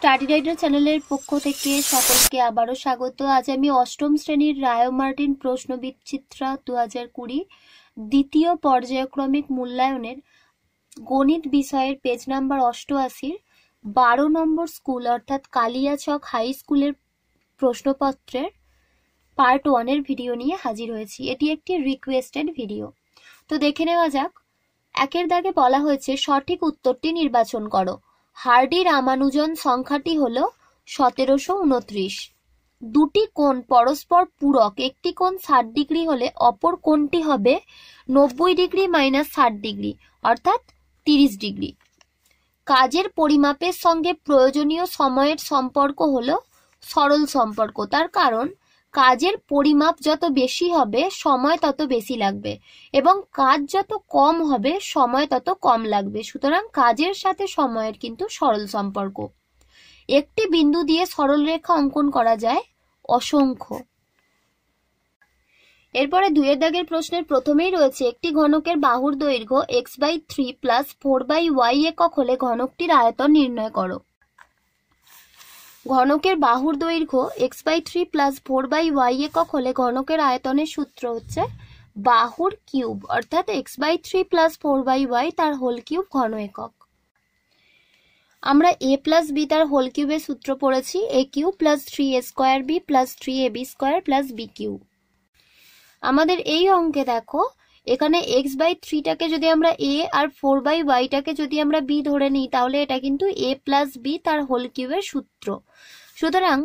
Study rider চ্যানেলের পক্ষ থেকে সকলকে আবারও স্বাগত আজ আমি অষ্টম শ্রেণীর রায় মার্টিন প্রশ্নবিচিত্রা দু হাজার কুড়ি দ্বিতীয় পর্যায়ক্রমিক মূল্যায়নের গণিত বিষয়ের পেজ নাম্বার অষ্টআশির বারো নম্বর স্কুল অর্থাৎ কালিয়াচক হাই স্কুলের প্রশ্নপত্রের পার্ট ওয়ানের ভিডিও নিয়ে হাজির হয়েছি এটি একটি রিকোয়েস্টেড ভিডিও তো দেখে নেওয়া যাক একের দাগে বলা হয়েছে সঠিক উত্তরটি নির্বাচন করো হার্ডি-রামানুজন সংখ্যাটি হল সতেরোশো উনত্রিশ। দুটি কোণ পরস্পর পূরক একটি কোণ ষাট ডিগ্রি হলে অপর কোণটি হবে নব্বই ডিগ্রি মাইনাস ষাট ডিগ্রি অর্থাৎ তিরিশ ডিগ্রি কাজের পরিমাপের সঙ্গে প্রয়োজনীয় সময়ের সম্পর্ক হল সরল সম্পর্ক তার কারণ কাজের পরিমাপ যত বেশি হবে সময় তত বেশি লাগবে এবং কাজ যত কম হবে সময় তত কম লাগবে সুতরাং কাজের সাথে সময়ের কিন্তু সরল সম্পর্ক একটি বিন্দু দিয়ে সরল রেখা অঙ্কন করা যায় অসংখ্য এরপরে দুয়ের দাগের প্রশ্নের প্রথমেই রয়েছে একটি ঘনকের বাহুর দৈর্ঘ্য x by three plus four by y একক হলে ঘনকটির আয়তন নির্ণয় করো ঘনকের বাহুর দৈর্ঘ্য x by three plus four by y একক হলে ঘনকের আয়তনের সূত্র হচ্ছে বাহুর কিউব অর্থাৎ x by three plus four by y তার হোল কিউব ঘন একক আমরা এ প্লাস বি তার হোল কিউবের সূত্র পড়েছি a cube plus three a square b plus three a b square plus b cube আমাদের এই অঙ্কে দেখো এখানে এক্স বাই থ্রিটাকে যদি আমরা এ আর ফোর বাই ওয়াইটাকে যদি আমরা বি ধরে নিই তাহলে এটা কিন্তু এ প্লাস বি তার হোল কিউবের সূত্র সুতরাং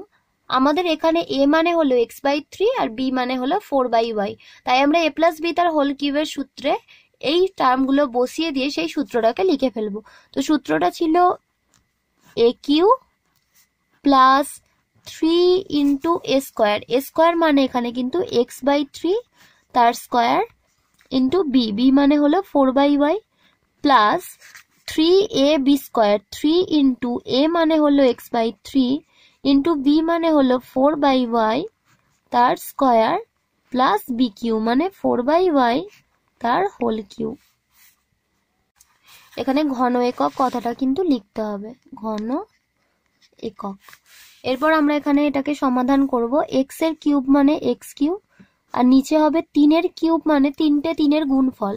আমাদের এখানে এ মানে হলো এক্স বাই থ্রি আর বি মানে হলো ফোর বাই ওয়াই তাই আমরা এ প্লাস বি তার হোল কিউবের সূত্রে এই টার্মগুলো বসিয়ে দিয়ে সেই সূত্রটাকে লিখে ফেলবো তো সূত্রটা ছিল a cube plus three into a square a square মানে এখানে কিন্তু এক্স বাই থ্রি তার স্কোয়ার ইন্টু বি বি মানে হলো four by y plus three a b square three into a মানে হলো x by three into b মানে হলো ফোর বাই ওয়াই তার স্কোয়ার প্লাস বি কিউ মানে ফোর বাই ওয়াই তার হোল কিউ এখানে ঘন একক কথাটা কিন্তু লিখতে হবে ঘন একক এরপর আমরা এখানে এটাকে সমাধান করব এক্স এর কিউব মানে এক্স কিউব আর নিচে হবে তিনের কিউব মানে তিনটে তিনের গুণফল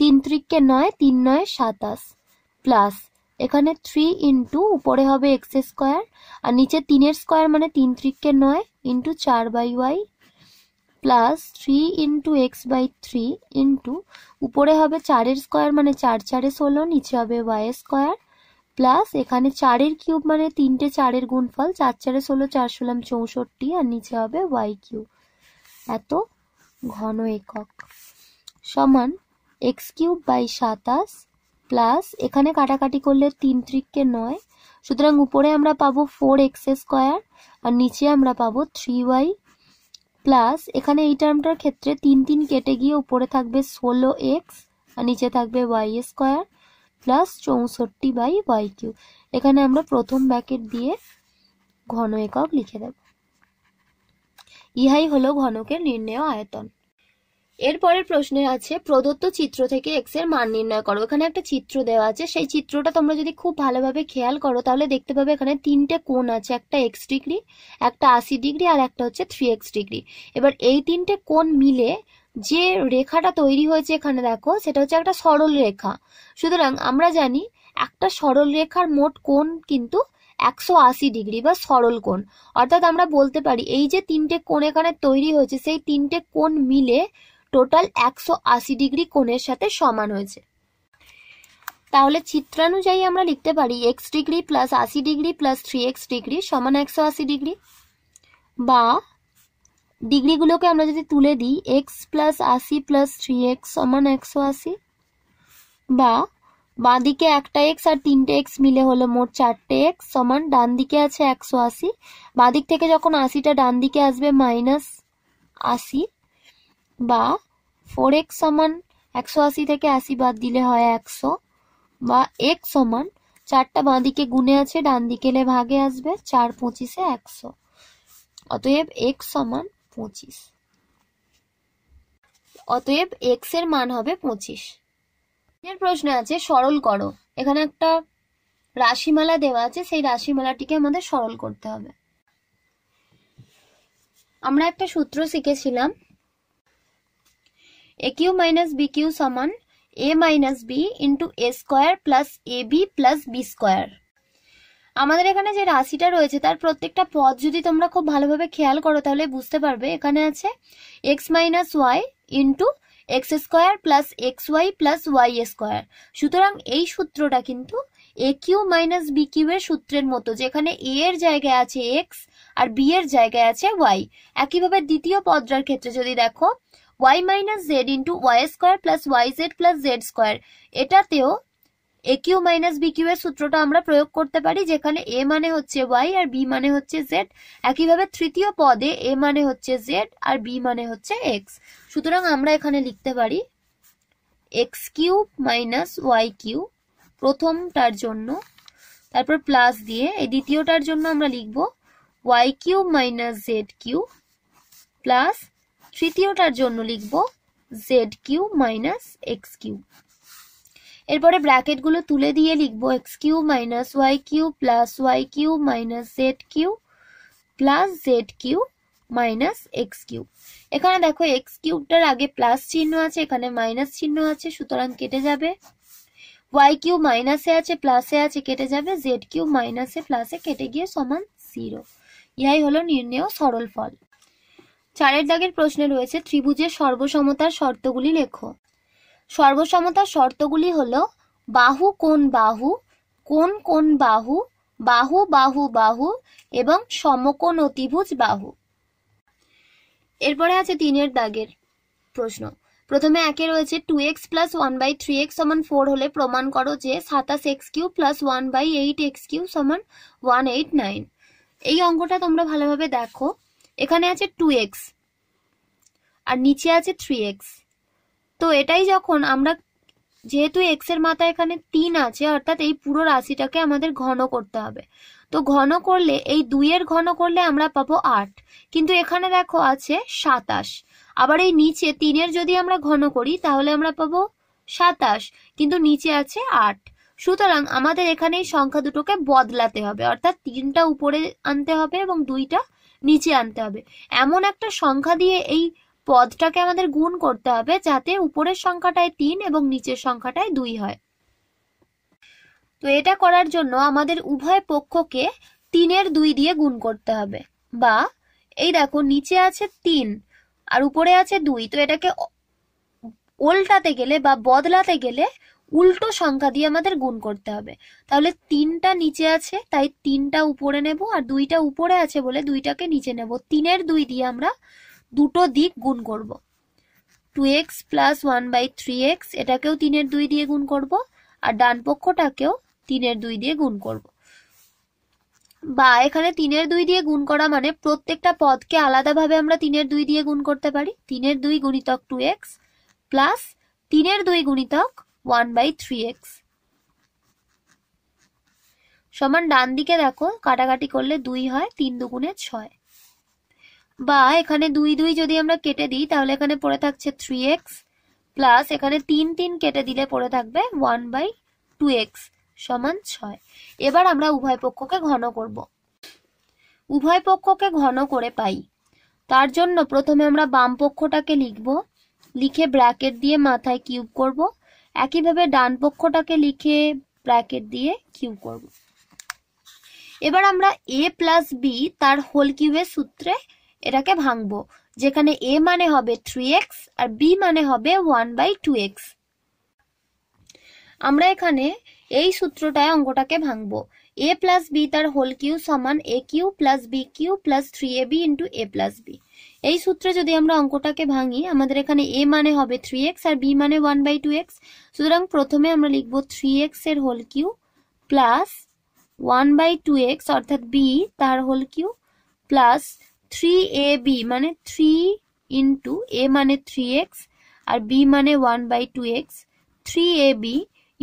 তিন ত্রিককে নয় তিন নয় সাতাশ প্লাস এখানে থ্রি ইন্টু উপরে হবে এক্স স্কোয়ার আর নিচে তিনের স্কোয়ার মানে তিন ত্রিককে নয় ইন্টু চার by y plus three into x by three into উপরে হবে চারের স্কোয়ার মানে চার চারে ষোলো নিচে হবে ওয়াই স্কোয়ার প্লাস এখানে চারের কিউব মানে তিনটে চারের গুণফল চার চারে ষোলো চার ষোলাম চৌষট্টি আর নিচে হবে ওয়াই কিউব এত ঘন একক সমান এক্স কিউব বাই সাতাশ প্লাস এখানে কাটাকাটি করলে তিন ত্রিককে নয় সুতরাং উপরে আমরা পাবো ফোর এক্স স্কোয়ার আর নিচে আমরা পাবো থ্রি ওয়াই প্লাস এখানে এই টার্মটার ক্ষেত্রে তিন তিন কেটে গিয়ে উপরে থাকবে ষোলো এক্স আর নিচে থাকবে ওয়াই স্কোয়ার প্লাস চৌষট্টি বাই ওয়াই কিউ এখানে আমরা প্রথম ব্যাকেট দিয়ে ঘন একক লিখে দেবো ইহাই হলো ঘনকের নির্ণয় আয়তন এরপরের প্রশ্নে আছে প্রদত্ত চিত্র থেকে এক্স এর মান নির্ণয় করো এখানে একটা চিত্র দেওয়া আছে সেই চিত্রটা তোমরা যদি খুব ভালোভাবে খেয়াল করো তাহলে দেখতে পাবে এখানে তিনটে কোণ আছে একটা এক্স ডিগ্রি একটা আশি ডিগ্রি আর একটা হচ্ছে থ্রি এক্স ডিগ্রি এবার এই তিনটে কোণ মিলে যে রেখাটা তৈরি হয়েছে এখানে দেখো সেটা হচ্ছে একটা সরল রেখা সুতরাং আমরা জানি একটা সরল রেখার মোট কোণ কিন্তু একশো আশি ডিগ্রি বা সরল কোণ অর্থাৎ আমরা বলতে পারি এই যে তিনটে কোণ এখানে তৈরি হয়েছে সেই তিনটে কোণ মিলে টোটাল একশো আশি ডিগ্রি কোণের সাথে সমান হয়েছে তাহলে চিত্রানুযায়ী আমরা লিখতে পারি এক্স ডিগ্রি প্লাস আশি degree plus three x degree সমান একশো আশি ডিগ্রি বা ডিগ্রিগুলোকে আমরা যদি তুলে দিই এক্স প্লাস আশি প্লাস থ্রি এক্স সমান একশো আশি বা বাঁ দিকে একটা এক্স আর তিনটে এক্স মিলে হলো মোট চারটে এক্স সমান ডান দিকে আছে একশো আশি বাঁ দিক থেকে যখন আশিটা ডান দিকে আসবে মাইনাস আশি বা ফোর এক্স সমান একশো আশি থেকে আশি বাদ দিলে হয় একশো বা এক সমান চারটা বাঁ দিকে গুণে আছে ডান দিকে ভাগে আসবে চার পঁচিশে একশো অতএব এক সমান পঁচিশ অতএব এক্সের মান হবে পঁচিশ এর প্রশ্ন আছে সরল করো এখানে একটা রাশিমালা দেওয়া আছে সেই রাশিমালাটিকে আমাদের সরল করতে হবে আমরা একটা সূত্র শিখেছিলাম a cube minus b cube সমান a minus b into a square plus a b plus b square আমাদের এখানে যে রাশিটা রয়েছে তার প্রত্যেকটা পদ যদি তোমরা খুব ভালোভাবে খেয়াল করো তাহলে বুঝতে পারবে এখানে আছে x minus y into x square plus x y plus y square সুতরাং এই সূত্রটা কিন্তু a cube minus b cube এর সূত্রের মতো যেখানে এ এর জায়গায় আছে এক্স আর বি এর জায়গায় আছে ওয়াই একইভাবে দ্বিতীয় পদটার ক্ষেত্রে যদি দেখো y minus z into y square plus y z plus z square এটাতেও a cube minus b cube এর সূত্রটা আমরা প্রয়োগ করতে পারি যেখানে এ মানে হচ্ছে ওয়াই আর বি মানে হচ্ছে জেড একইভাবে তৃতীয় পদে এ মানে হচ্ছে জেড আর বি মানে হচ্ছে এক্স সুতরাং আমরা এখানে লিখতে পারি x cube minus y cube প্রথমটার জন্য তারপর প্লাস দিয়ে এই দ্বিতীয়টার জন্য আমরা লিখব y cube minus z cube plus তৃতীয়টার জন্য লিখব z cube minus x cube এরপরে ব্র্যাকেটগুলো তুলে দিয়ে লিখবো x cube minus y cube plus y cube minus z cube plus z cube minus x cube এখানে দেখো এক্স কিউবটার আগে প্লাস চিহ্ন আছে এখানে মাইনাস চিহ্ন আছে সুতরাং কেটে যাবে ওয়াই কিউ মাইনাসে আছে প্লাসে আছে কেটে যাবে জেড কিউ মাইনাসে প্লাসে কেটে গিয়ে সমান জিরো ইহাই হলো নির্ণেয় সরল ফল চারের দাগের প্রশ্নে রয়েছে ত্রিভুজের সর্বসমতার শর্তগুলি লেখো সর্বসমতার শর্তগুলি হল বাহু কোন বাহু কোন কোন বাহু বাহু বাহু বাহু এবং সমকোণ অতিভুজ বাহু এরপরে আছে তিনের দাগের প্রশ্ন প্রথমে একে রয়েছে two x plus one by three x সমান ফোর হলে প্রমাণ করো যে সাতাশ x cube plus one by eight x cube সমান ওয়ান এইট নাইন এই অঙ্কটা তোমরা ভালোভাবে দেখো এখানে আছে টু এক্স আর নিচে আছে থ্রি এক্স তো এটাই যখন আমরা যেহেতু এক্স এর মাথা এখানে তিন আছে অর্থাৎ এই পুরো রাশিটাকে আমাদের ঘন করতে হবে তো ঘন করলে এই দুইয়ের ঘন করলে আমরা পাবো আট কিন্তু এখানে দেখো আছে সাতাশ আবার এই নিচে তিনের যদি আমরা ঘন করি তাহলে আমরা পাবো সাতাশ কিন্তু নিচে আছে আট সুতরাং আমাদের এখানে এই সংখ্যা দুটোকে বদলাতে হবে অর্থাৎ তিনটা উপরে আনতে হবে এবং দুইটা নিচে আনতে হবে এমন একটা সংখ্যা দিয়ে এই পদটাকে আমাদের গুণ করতে হবে যাতে উপরের সংখ্যাটায় তিন এবং নিচের সংখ্যাটায় দুই হয় তো এটা করার জন্য আমাদের উভয় পক্ষকে তিনের দুই দিয়ে গুণ করতে হবে বা এই দেখো নিচে আছে তিন আর উপরে আছে দুই তো এটাকে ওল্টাতে গেলে বা বদলাতে গেলে উল্টো সংখ্যা দিয়ে আমাদের গুণ করতে হবে তাহলে তিনটা নিচে আছে তাই তিনটা উপরে নেব আর দুইটা উপরে আছে বলে দুইটাকে নিচে নেব তিনের দুই দিয়ে আমরা দুটো দিক গুণ করব two x plus one by three x এটাকেও তিনের দুই দিয়ে গুণ করব আর ডান পক্ষটাকেও তিনের দুই দিয়ে গুণ করব বা এখানে তিনের দুই দিয়ে গুণ করা মানে প্রত্যেকটা পদকে আলাদাভাবে আমরা তিনের দুই দিয়ে গুণ করতে পারি তিনের দুই গুণিতক টু এক্স প্লাস তিনের দুই গুণিতক ওয়ান বাই থ্রি এক্স সমান ডান দিকে দেখো কাটাকাটি করলে দুই হয় তিন দুগুণে ছয় বা এখানে দুই দুই যদি আমরা কেটে দিই তাহলে এখানে পড়ে থাকছে থ্রি এক্স প্লাস এখানে তিন তিন কেটে দিলে পড়ে থাকবে ওয়ান বাই টু এক্স সমান ছয় এবার আমরা উভয় পক্ষকে ঘন করব উভয় পক্ষকে ঘন করে পাই তার জন্য প্রথমে আমরা বাম পক্ষটাকে লিখব লিখে ব্র্যাকেট দিয়ে মাথায় কিউব করব একইভাবে ডান পক্ষটাকে লিখে ব্র্যাকেট দিয়ে কিউব করব এবার আমরা এ প্লাস বি তার হোল কিউবের সূত্রে এটাকে ভাঙব যেখানে এ মানে হবে থ্রি এক্স আর বি মানে হবে ওয়ান বাই টু এক্স আমরা এখানে এই সূত্রটায় অঙ্কটাকে ভাঙবো এ প্লাস বি তার হোল কিউ সমান a cube plus b cube plus three a b into a plus b এই সূত্রে যদি আমরা অঙ্কটাকে ভাঙি আমাদের এখানে এ মানে হবে থ্রি এক্স আর বি মানে ওয়ান বাই টু এক্স সুতরাং প্রথমে আমরা লিখব থ্রি এক্স এর whole cube plus one by two x অর্থাৎ বি তার whole cube plus three a b মানে থ্রি ইন্টু এ মানে থ্রি এক্স আর বি মানে one by two x three a b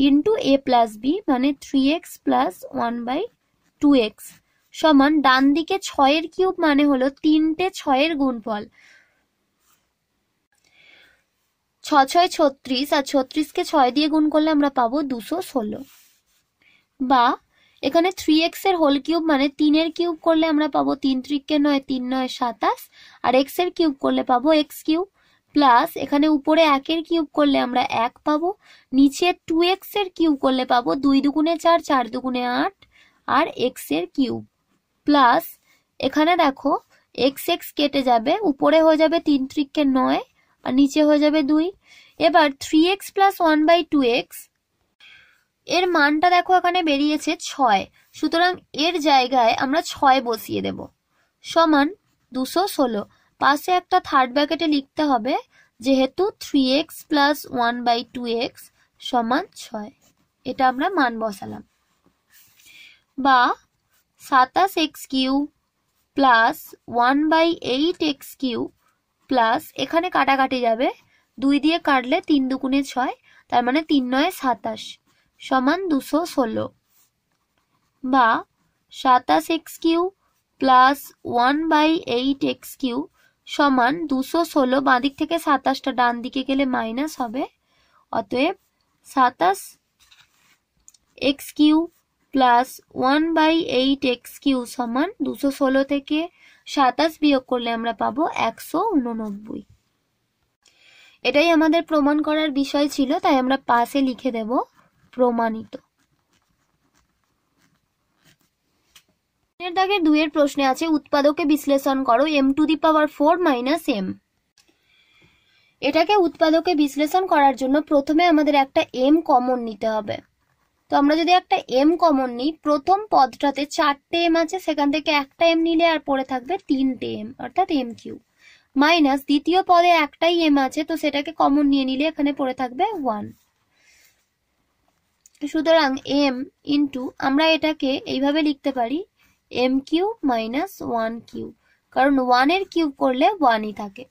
into a plus b মানে three x plus one by two x সমান ডান দিকে ছয়ের কিউব মানে হলো তিনটে ছয়ের গুণফল ছ ছয় ছত্রিশ আর ছত্রিশকে ছয় দিয়ে গুণ করলে আমরা পাবো দুশো ষোলো বা এখানে থ্রি এক্স এর হোল কিউব মানে তিনের কিউব করলে আমরা পাবো তিন ত্রিকে নয় তিন নয় সাতাশ আর এক্স এর কিউব করলে পাবো এক্স কিউব প্লাস এখানে উপরে একের কিউব করলে আমরা এক পাবো নিচে টু এক্স এর কিউব করলে পাবো দুই দুগুণে চার চার দুগুণে আট আর এক্স এর কিউব প্লাস এখানে দেখো এক্স এক্স কেটে যাবে উপরে হয়ে যাবে তিন ত্রিকে নয় আর নিচে হয়ে যাবে দুই এবার three x plus one by two x এর মানটা দেখো এখানে বেরিয়েছে ছয় সুতরাং এর জায়গায় আমরা ছয় বসিয়ে দেব সমান দুশো ষোলো পাশে একটা থার্ড ব্যাকেটে লিখতে হবে যেহেতু three x plus one by two x সমান ছয় এটা আমরা মান বসালাম বা সাতাশ x cube plus one by eight x cube plus এখানে কাটাকাটি যাবে দুই দিয়ে কাটলে তিন দুকুণে ছয় তার মানে তিন নয় সাতাশ সমান দুশো ষোলো বা সাতাশ x cube plus one by eight x cube সমান দুশো ষোলো বাঁ দিক থেকে সাতাশটা ডান দিকে গেলে মাইনাস হবে অতএব সাতাশ x cube plus one by eight x cube সমান দুশো ষোলো থেকে সাতাশ বিয়োগ করলে আমরা পাবো একশো উননব্বই এটাই আমাদের প্রমাণ করার বিষয় ছিল তাই আমরা পাশে লিখে দেবো প্রমাণিত দাগের দুইয়ের প্রশ্নে আছে উৎপাদকে বিশ্লেষণ করো m to the power four minus m এটাকে উৎপাদকে বিশ্লেষণ করার জন্য প্রথমে আমাদের একটা এম কমন নিতে হবে তো আমরা যদি একটা এম কমন নিই প্রথম পদটাতে চারটে এম আছে সেখান থেকে একটা এম নিলে আর পড়ে থাকবে তিনটে এম অর্থাৎ এম কিউ মাইনাস দ্বিতীয় পদে একটাই এম আছে তো সেটাকে কমন নিয়ে নিলে এখানে পড়ে থাকবে ওয়ান সুতরাং এম ইন্টু আমরা এটাকে এইভাবে লিখতে পারি m cube minus one cube কারণ ওয়ানের কিউব করলে ওয়ানই থাকে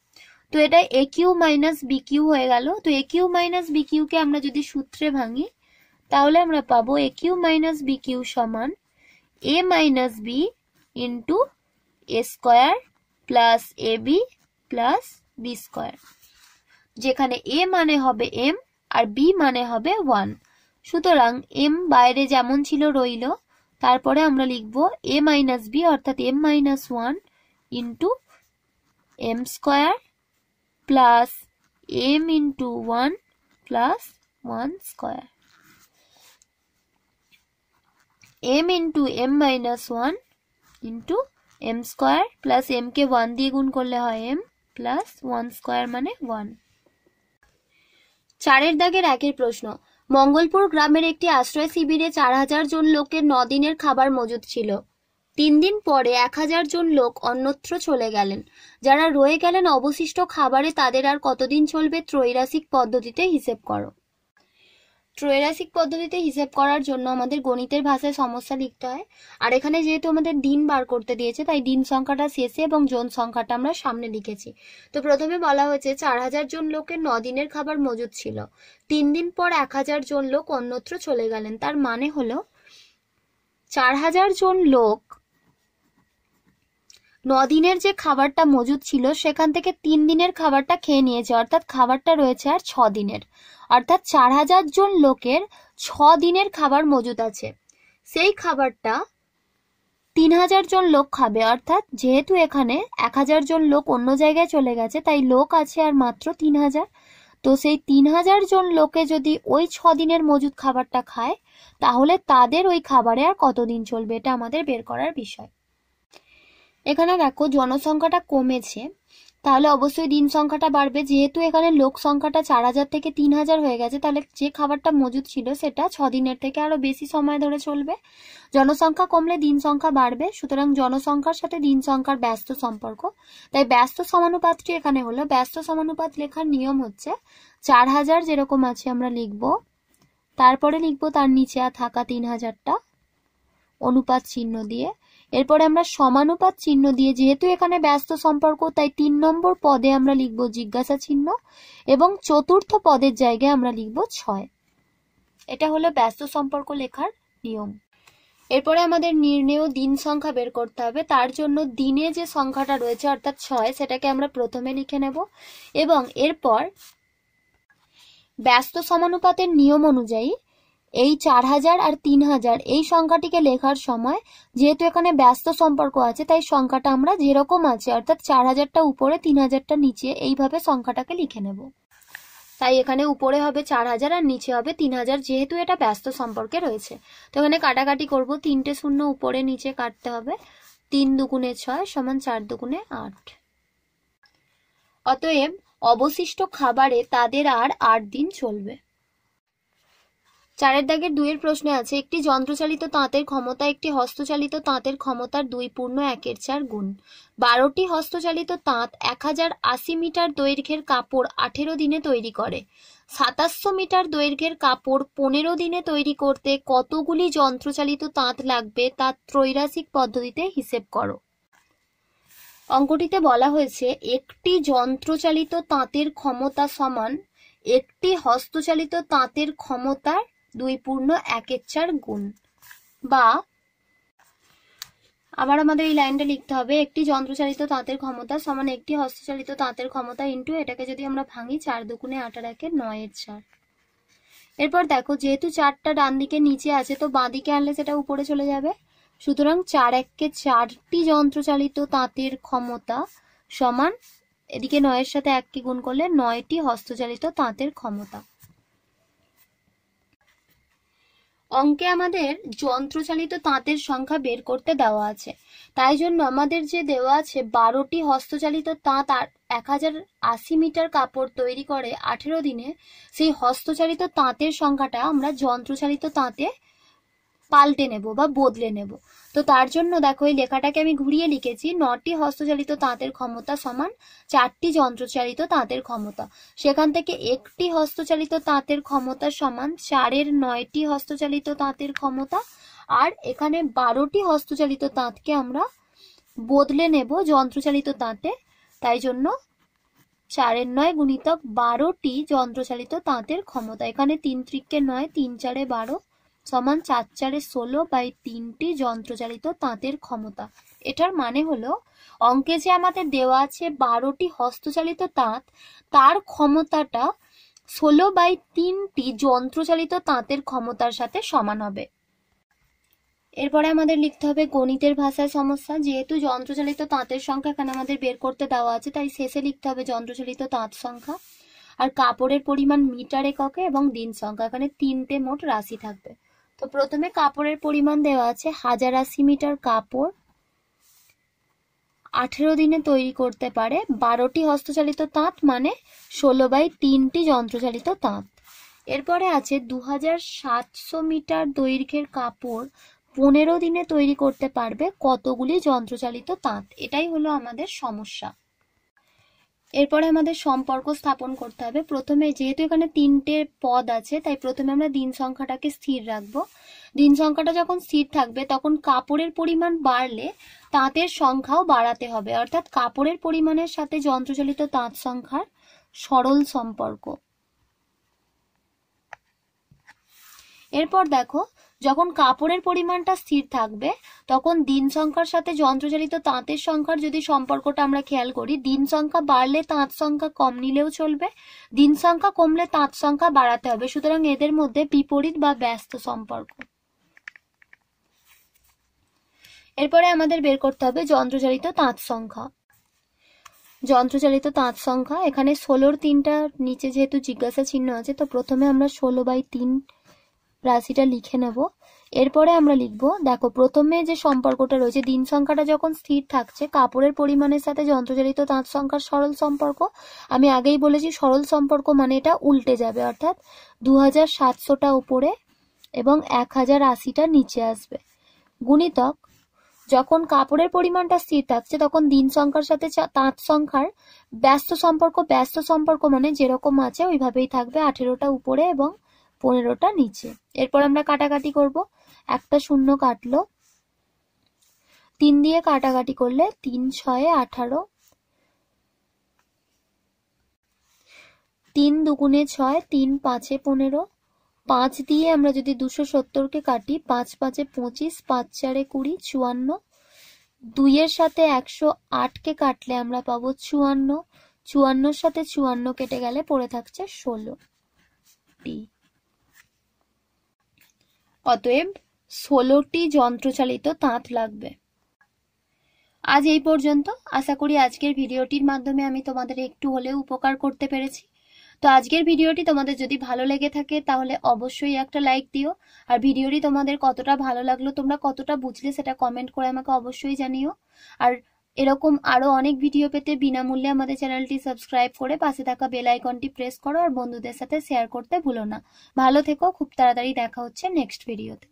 তো এটা a cube minus b cube হয়ে গেল তো এ কিউ মাইনাস বি কিউকে আমরা যদি সূত্রে ভাঙি তাহলে আমরা পাবো a cube minus b cube সমান a minus b into a square plus a b plus b square যেখানে এ মানে হবে এম আর বি মানে হবে ওয়ান সুতরাং এম বাইরে যেমন ছিল রইল তারপরে আমরা লিখব এ মাইনাস বি অর্থাৎ m minus one into m square plus m into one plus one square m into m minus one into m square plus এমকে ওয়ান দিয়ে গুণ করলে হয় এম প্লাস ওয়ান স্কোয়ার মানে ওয়ান চারের দাগের একের প্রশ্ন মঙ্গলপুর গ্রামের একটি আশ্রয় শিবিরে চার হাজার জন লোকের দিনের খাবার মজুদ ছিল তিন দিন পরে এক হাজার জন লোক অন্যত্র চলে গেলেন যারা রয়ে গেলেন অবশিষ্ট খাবারে তাদের আর কতদিন চলবে ত্রৈরাসিক পদ্ধতিতে হিসেব করো ত্রৈরাসিক পদ্ধতিতে হিসেব করার জন্য আমাদের গণিতের ভাষায় সমস্যা লিখতে হয় আর এখানে যেহেতু আমাদের দিন বার করতে দিয়েছে তাই দিন সংখ্যাটা শেষে এবং জন সংখ্যাটা আমরা সামনে লিখেছি তো প্রথমে বলা হয়েছে চার হাজার জন লোকের ন দিনের খাবার মজুদ ছিল তিন দিন পর এক হাজার জন লোক অন্যত্র চলে গেলেন তার মানে হলো চার হাজার জন লোক নদিনের যে খাবারটা মজুদ ছিল সেখান থেকে তিন দিনের খাবারটা খেয়ে নিয়েছে অর্থাৎ খাবারটা রয়েছে আর ছ দিনের অর্থাৎ চার হাজার জন লোকের ছ দিনের খাবার মজুদ আছে সেই খাবারটা তিন হাজার জন লোক খাবে অর্থাৎ যেহেতু এখানে এক হাজার জন লোক অন্য জায়গায় চলে গেছে তাই লোক আছে আর মাত্র তিন হাজার তো সেই তিন হাজার জন লোকে যদি ওই ছ দিনের মজুদ খাবারটা খায় তাহলে তাদের ওই খাবারে আর কতদিন চলবে এটা আমাদের বের করার বিষয় এখানে দেখো জনসংখ্যাটা কমেছে তাহলে অবশ্যই দিন সংখ্যাটা বাড়বে যেহেতু এখানে লোক সংখ্যাটা চার হাজার থেকে তিন হাজার হয়ে গেছে তাহলে যে খাবারটা মজুদ ছিল সেটা ছ দিনের থেকে আরও বেশি সময় ধরে চলবে জনসংখ্যা কমলে দিন সংখ্যা বাড়বে সুতরাং জনসংখ্যার সাথে দিন সংখ্যার ব্যস্ত সম্পর্ক তাই ব্যস্ত সমানুপাতটি এখানে হলো ব্যস্ত সমানুপাত লেখার নিয়ম হচ্ছে চার হাজার যেরকম আছে আমরা লিখব তারপরে লিখব তার নিচে থাকা তিন হাজারটা অনুপাত চিহ্ন দিয়ে এরপরে আমরা সমানুপাত চিহ্ন দিয়ে যেহেতু এখানে ব্যস্ত সম্পর্ক তাই তিন নম্বর পদে আমরা লিখব জিজ্ঞাসা চিহ্ন এবং চতুর্থ পদের জায়গায় আমরা লিখব ছয় এটা হলো ব্যস্ত সম্পর্ক লেখার নিয়ম এরপরে আমাদের নির্ণয় দিন সংখ্যা বের করতে হবে তার জন্য দিনে যে সংখ্যাটা রয়েছে অর্থাৎ ছয় সেটাকে আমরা প্রথমে লিখে নেব এবং এরপর ব্যস্ত সমানুপাতের নিয়ম অনুযায়ী এই চার হাজার আর তিন হাজার এই সংখ্যাটিকে লেখার সময় যেহেতু এখানে ব্যস্ত সম্পর্ক আছে তাই সংখ্যাটা আমরা যেরকম আছে অর্থাৎ চার হাজারটা উপরে তিন হাজারটা নিচে এইভাবে সংখ্যাটাকে লিখে নেব তাই এখানে উপরে হবে চার হাজার আর নিচে হবে তিন হাজার যেহেতু এটা ব্যস্ত সম্পর্কে রয়েছে তো এখানে কাটাকাটি করব তিনটে শূন্য উপরে নিচে কাটতে হবে তিন দুগুণে ছয় সমান চার দুগুণে আট অতএব অবশিষ্ট খাবারে তাদের আর আট দিন চলবে চারের দাগের দুইয়ের প্রশ্নে আছে একটি যন্ত্রচালিত তাঁতের ক্ষমতা একটি হস্তচালিত তাঁতের ক্ষমতার দুই পূর্ণ একের চার গুণ বারোটি হস্তচালিত তাঁত এক হাজার আশি মিটার দৈর্ঘ্যের কাপড় আঠেরো দিনে তৈরি করে সাতাশশো মিটার দৈর্ঘ্যের কাপড় পনেরো দিনে তৈরি করতে কতগুলি যন্ত্রচালিত তাঁত লাগবে তা ত্রৈরাসিক পদ্ধতিতে হিসেব করো অঙ্কটিতে বলা হয়েছে একটি যন্ত্রচালিত তাঁতের ক্ষমতা সমান একটি হস্তচালিত তাঁতের ক্ষমতার দুই পূর্ণ একের চার গুণ বা আবার আমাদের এই লাইনটা লিখতে হবে একটি যন্ত্রচালিত তাঁতের ক্ষমতা সমান একটি হস্তচালিত তাঁতের ক্ষমতা ইন্টু এটাকে যদি আমরা ভাঙি চার দুকুনে আটার একের নয়ের চার এরপর দেখো যেহেতু চারটা ডান দিকে নিচে আছে তো বাঁ দিকে আনলে সেটা উপরে চলে যাবে সুতরাং চার এককে চারটি যন্ত্রচালিত তাঁতের ক্ষমতা সমান এদিকে নয়ের সাথে এককে গুণ করলে নয়টি হস্তচালিত তাঁতের ক্ষমতা অঙ্কে আমাদের যন্ত্রচালিত তাঁতের সংখ্যা বের করতে দেওয়া আছে তাই জন্য আমাদের যে দেওয়া আছে বারোটি হস্তচালিত তাঁত আর এক হাজার আশি মিটার কাপড় তৈরি করে আঠেরো দিনে সেই হস্তচালিত তাঁতের সংখ্যাটা আমরা যন্ত্রচালিত তাঁতে পাল্টে নেব বা বদলে নেব তো তার জন্য দেখো এই লেখাটাকে আমি ঘুরিয়ে লিখেছি নটি হস্তচালিত তাঁতের ক্ষমতা সমান চারটি যন্ত্রচালিত তাঁতের ক্ষমতা সেখান থেকে একটি হস্তচালিত তাঁতের ক্ষমতা সমান চারের নয়টি হস্তচালিত তাঁতের ক্ষমতা আর এখানে বারোটি হস্তচালিত তাঁতকে আমরা বদলে নেব যন্ত্রচালিত তাঁতে তাই জন্য চারের নয় গুণিতক বারোটি যন্ত্রচালিত তাঁতের ক্ষমতা এখানে তিন ত্রিককে নয় তিন চারে বারো সমান চার চারে ষোলো বাই তিনটি যন্ত্রচালিত তাঁতের ক্ষমতা এটার মানে হলো অঙ্কে যে আমাদের দেওয়া আছে বারোটি হস্তচালিত তাঁত তার ক্ষমতাটা ষোলো বাই তিনটি যন্ত্রচালিত তাঁতের ক্ষমতার সাথে সমান হবে এরপরে আমাদের লিখতে হবে গণিতের ভাষায় সমস্যা যেহেতু যন্ত্রচালিত তাঁতের সংখ্যা এখানে আমাদের বের করতে দেওয়া আছে তাই শেষে লিখতে হবে যন্ত্রচালিত তাঁত সংখ্যা আর কাপড়ের পরিমাণ মিটার এককে এবং দিন সংখ্যা এখানে তিনটে মোট রাশি থাকবে তো প্রথমে কাপড়ের পরিমাণ দেওয়া আছে হাজার আশি মিটার কাপড় আঠেরো দিনে তৈরি করতে পারে বারোটি হস্তচালিত তাঁত মানে ষোলো বাই তিনটি যন্ত্রচালিত তাঁত এরপরে আছে দু হাজার সাতশো মিটার দৈর্ঘ্যের কাপড় পনেরো দিনে তৈরি করতে পারবে কতগুলি যন্ত্রচালিত তাঁত এটাই হলো আমাদের সমস্যা এরপরে আমাদের সম্পর্ক স্থাপন করতে হবে প্রথমে যেহেতু এখানে তিনটে পদ আছে তাই প্রথমে আমরা দিন সংখ্যাটাকে স্থির রাখবো দিন সংখ্যাটা যখন স্থির থাকবে তখন কাপড়ের পরিমাণ বাড়লে তাঁতের সংখ্যাও বাড়াতে হবে অর্থাৎ কাপড়ের পরিমাণের সাথে যন্ত্রচালিত তাঁত সংখ্যার সরল সম্পর্ক এরপর দেখো যখন কাপড়ের পরিমাণটা স্থির থাকবে তখন দিন সংখ্যার সাথে যন্ত্রচালিত তাঁতের সংখ্যার যদি সম্পর্কটা আমরা খেয়াল করি দিন সংখ্যা বাড়লে তাঁত সংখ্যা কম নিলেও চলবে দিন সংখ্যা কমলে তাঁত সংখ্যা বাড়াতে হবে সুতরাং এদের মধ্যে বিপরীত বা ব্যস্ত সম্পর্ক এরপরে আমাদের বের করতে হবে যন্ত্রচালিত তাঁত সংখ্যা যন্ত্রচালিত তাঁত সংখ্যা এখানে ষোলোর তিনটা নিচে যেহেতু জিজ্ঞাসা চিহ্ন আছে তো প্রথমে আমরা ষোলো বাই তিন রাশিটা লিখে নেব এরপরে আমরা লিখব দেখো প্রথমে যে সম্পর্কটা রয়েছে দিন সংখ্যাটা যখন স্থির থাকছে কাপড়ের পরিমাণের সাথে যন্ত্রচালিত তাঁত সংখ্যার সরল সম্পর্ক আমি আগেই বলেছি সরল সম্পর্ক মানে এটা উল্টে যাবে অর্থাৎ দু হাজার সাতশোটা উপরে এবং এক হাজার আশিটা নিচে আসবে গুণিতক যখন কাপড়ের পরিমাণটা স্থির থাকছে তখন দিন সংখ্যার সাথে তাঁত সংখ্যার ব্যস্ত সম্পর্ক ব্যস্ত সম্পর্ক মানে যেরকম আছে ওইভাবেই থাকবে আঠেরোটা উপরে এবং পনেরোটা নিচে এরপর আমরা কাটাকাটি করব একটা শূন্য কাটলো তিন দিয়ে কাটাকাটি করলে তিন ছয়ে আঠারো তিন দুগুণে ছয় তিন পাঁচে পনেরো পাঁচ দিয়ে আমরা যদি দুশো সত্তরকে কাটি পাঁচ পাঁচে পঁচিশ পাঁচ চারে কুড়ি চুয়ান্ন দুইয়ের সাথে একশো আটকে কাটলে আমরা পাবো চুয়ান্ন চুয়ান্নর সাথে চুয়ান্ন কেটে গেলে পড়ে থাকছে ষোলো টি অতএব ষোলোটি যন্ত্রচালিত তাঁত লাগবে আজ এই পর্যন্ত আশা করি আজকের ভিডিওটির মাধ্যমে আমি তোমাদের একটু হলেও উপকার করতে পেরেছি তো আজকের ভিডিওটি তোমাদের যদি ভালো লেগে থাকে তাহলে অবশ্যই একটা লাইক দিও আর ভিডিওটি তোমাদের কতটা ভালো লাগলো তোমরা কতটা বুঝলে সেটা কমেন্ট করে আমাকে অবশ্যই জানিও আর এরকম আরও অনেক ভিডিও পেতে বিনামূল্যে আমাদের চ্যানেলটি সাবস্ক্রাইব করে পাশে থাকা বেল আইকনটি প্রেস করো আর বন্ধুদের সাথে শেয়ার করতে ভুলো না ভালো থেকো খুব তাড়াতাড়ি দেখা হচ্ছে নেক্সট ভিডিওতে